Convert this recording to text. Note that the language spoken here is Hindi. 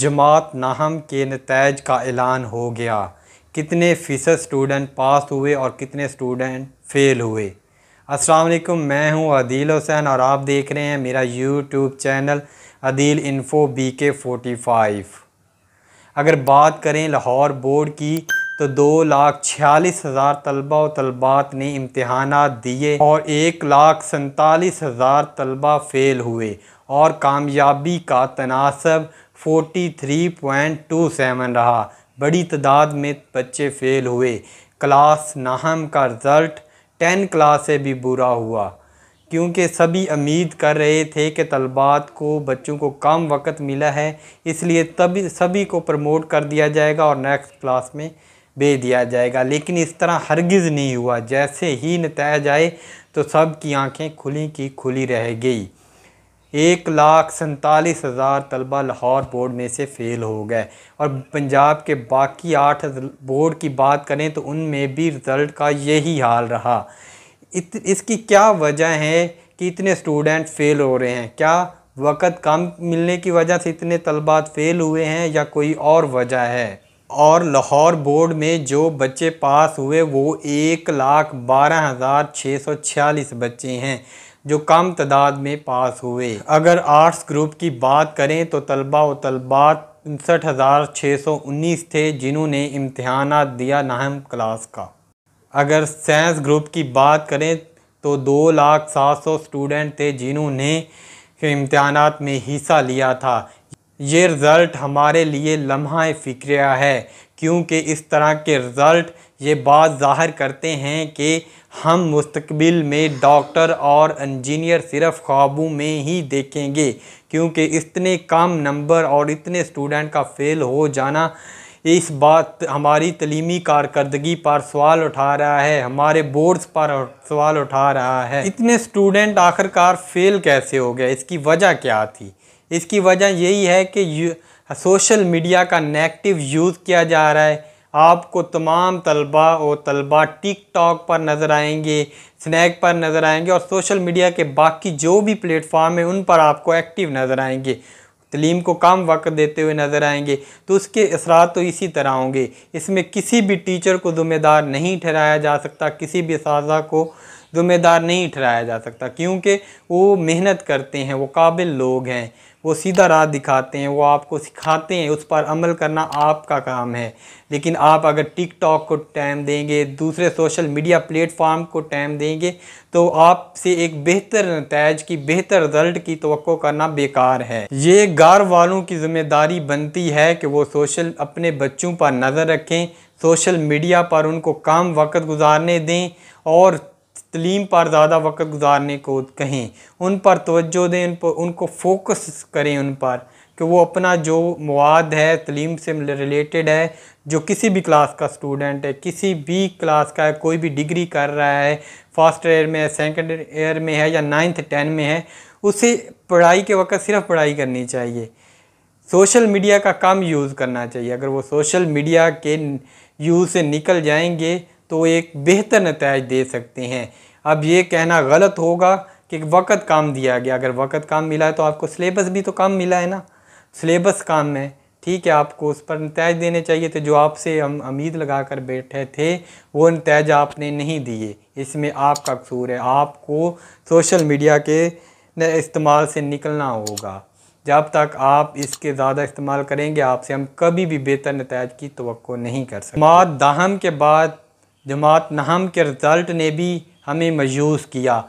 जमात नाहम के नतज का ऐलान हो गया कितने फ़ीसद स्टूडेंट पास हुए और कितने स्टूडेंट फ़ेल हुए अस्सलाम वालेकुम मैं हूं अदील हुसैन और आप देख रहे हैं मेरा YouTube channel Adeel info B K forty five अगर बात करें लाहौर बोर्ड की तो दो लाख छियालीस हज़ार तलबा व तलबात ने इम्तहान दिए और एक लाख सैंतालीस हज़ार तलबा फ़ेल हुए और कामयाबी का तनासब 43.27 रहा बड़ी तादाद में बच्चे फेल हुए क्लास नाहम का रिज़ल्ट टेन क्लास से भी बुरा हुआ क्योंकि सभी उम्मीद कर रहे थे कि तलबात को बच्चों को कम वक्त मिला है इसलिए तभी सभी को प्रमोट कर दिया जाएगा और नेक्स्ट क्लास में भेज दिया जाएगा लेकिन इस तरह हरगिज़ नहीं हुआ जैसे ही नतज आए तो सब की आंखें खुली की खुली रह गई एक लाख सैंतालीस हज़ार तलबा लाहौर बोर्ड में से फ़ेल हो गए और पंजाब के बाकी आठ बोर्ड की बात करें तो उनमें भी रिज़ल्ट का यही हाल रहा इत, इसकी क्या वजह है कि इतने स्टूडेंट फ़ेल हो रहे हैं क्या वक़्त कम मिलने की वजह से इतने तलबात फ़ेल हुए हैं या कोई और वजह है और लाहौर बोर्ड में जो बच्चे पास हुए वो एक लाख बारह हज़ार छः सौ छियालीस बच्चे हैं जो कम तादाद में पास हुए अगर आर्ट्स ग्रुप की बात करें तो तलबा व तलबात उनसठ हज़ार छः सौ उन्नीस थे जिन्होंने इम्तहान दिया नाहम क्लास का अगर साइंस ग्रुप की बात करें तो दो लाख सात सौ स्टूडेंट थे जिन्होंने इम्तहान में हिस्सा लिया था ये रिज़ल्ट हमारे लिए लम्हा फ़िक्रिया है क्योंकि इस तरह के रिज़ल्ट ये बात ज़ाहिर करते हैं कि हम मुस्तबिल में डॉक्टर और इंजीनियर सिर्फ ख्वाबों में ही देखेंगे क्योंकि इतने कम नंबर और इतने स्टूडेंट का फ़ेल हो जाना इस बात हमारी तलीमी कारकर्दगी पर सवाल उठा रहा है हमारे बोर्ड्स पर सवाल उठा रहा है इतने स्टूडेंट आखिरकार फ़ेल कैसे हो गए इसकी वजह क्या थी इसकी वजह यही है कि सोशल मीडिया का नेगेटिव यूज़ किया जा रहा है आपको तमाम तलबा और तलबा टिक टॉक पर नज़र आएंगे स्नैक पर नज़र आएंगे और सोशल मीडिया के बाकी जो भी प्लेटफॉर्म है उन पर आपको एक्टिव नज़र आएंगे तलीम को कम वक्त देते हुए नज़र आएंगे तो उसके असरा तो इसी तरह होंगे इसमें किसी भी टीचर को ज़िम्मेदार नहीं ठहराया जा सकता किसी भी इस को ज़िम्मेदार नहीं ठहराया जा सकता क्योंकि वो मेहनत करते हैं वो काबिल लोग हैं वो सीधा राह दिखाते हैं वो आपको सिखाते हैं उस पर अमल करना आपका काम है लेकिन आप अगर टिकटॉक को टाइम देंगे दूसरे सोशल मीडिया प्लेटफॉर्म को टाइम देंगे तो आपसे एक बेहतर नतज की बेहतर रिजल्ट की तो करना बेकार है ये घर वालों की जिम्मेदारी बनती है कि वो सोशल अपने बच्चों पर नज़र रखें सोशल मीडिया पर उनको कम वक्त गुजारने दें और तलीम पर ज़्यादा वक्त गुजारने को कहें उन पर तोज्जो दें उन पर उनको फोकस करें उन पर कि वो अपना जो मवाद है तलीम से रिलेटेड है जो किसी भी क्लास का स्टूडेंट है किसी भी क्लास का है कोई भी डिग्री कर रहा है फर्स्ट ईयर में है सेकेंड ईयर में है या नाइन्थ टेन में है उसे पढ़ाई के वक्त सिर्फ पढ़ाई करनी चाहिए सोशल मीडिया का कम यूज़ करना चाहिए अगर वो सोशल मीडिया के यूज़ से निकल जाएंगे तो एक बेहतर नतज दे सकते हैं अब ये कहना गलत होगा कि वक़्त काम दिया गया अगर वक़्त काम मिला है तो आपको सिलेबस भी तो काम मिला है ना सिलेबस काम है ठीक है आपको उस पर नतज देने चाहिए थे जो आपसे हम उम्मीद लगा कर बैठे थे वो नतज आपने नहीं दिए इसमें आपका कसूर है आपको सोशल मीडिया के इस्तेमाल से निकलना होगा जब तक आप इसके ज़्यादा इस्तेमाल करेंगे आपसे हम कभी भी बेहतर नतज की तो नहीं कर सकते मात दाहम के बाद जमात नहम के रिज़ल्ट ने भी हमें मायूस किया